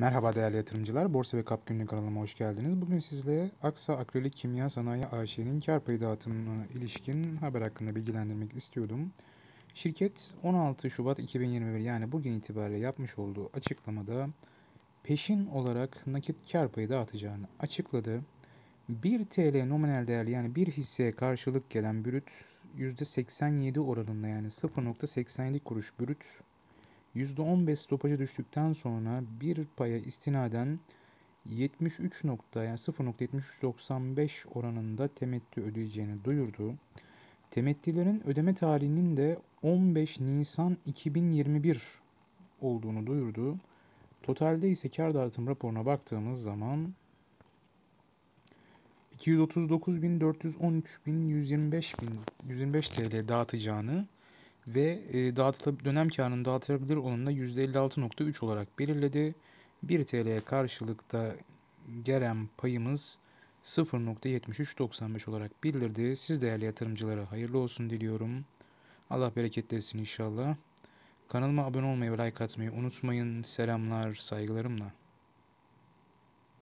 Merhaba değerli yatırımcılar, Borsa ve Kap Günlük kanalıma hoş geldiniz. Bugün sizle Aksa Akrilik Kimya Sanayi AŞ'nin kar payı dağıtımına ilişkin haber hakkında bilgilendirmek istiyordum. Şirket 16 Şubat 2021 yani bugün itibariyle yapmış olduğu açıklamada peşin olarak nakit kar payı dağıtacağını açıkladı. 1 TL nominal değerli yani bir hisseye karşılık gelen brüt %87 oranında yani 0.87 kuruş bürüt %15 stopaja düştükten sonra bir paya istinaden 73 nokta yani 0.7395 oranında temettü ödeyeceğini duyurdu. Temettilerin ödeme tarihinin de 15 Nisan 2021 olduğunu duyurdu. Totalde ise kar dağıtım raporuna baktığımız zaman 239.413.125 TL dağıtacağını ve e, dönem karının dağıtılabilir olanında %56.3 olarak belirledi. 1 TL'ye karşılıkta gelen payımız 0.7395 olarak bildirdi. Siz değerli yatırımcılara hayırlı olsun diliyorum. Allah bereketlesin inşallah. Kanalıma abone olmayı ve like atmayı unutmayın. Selamlar, saygılarımla.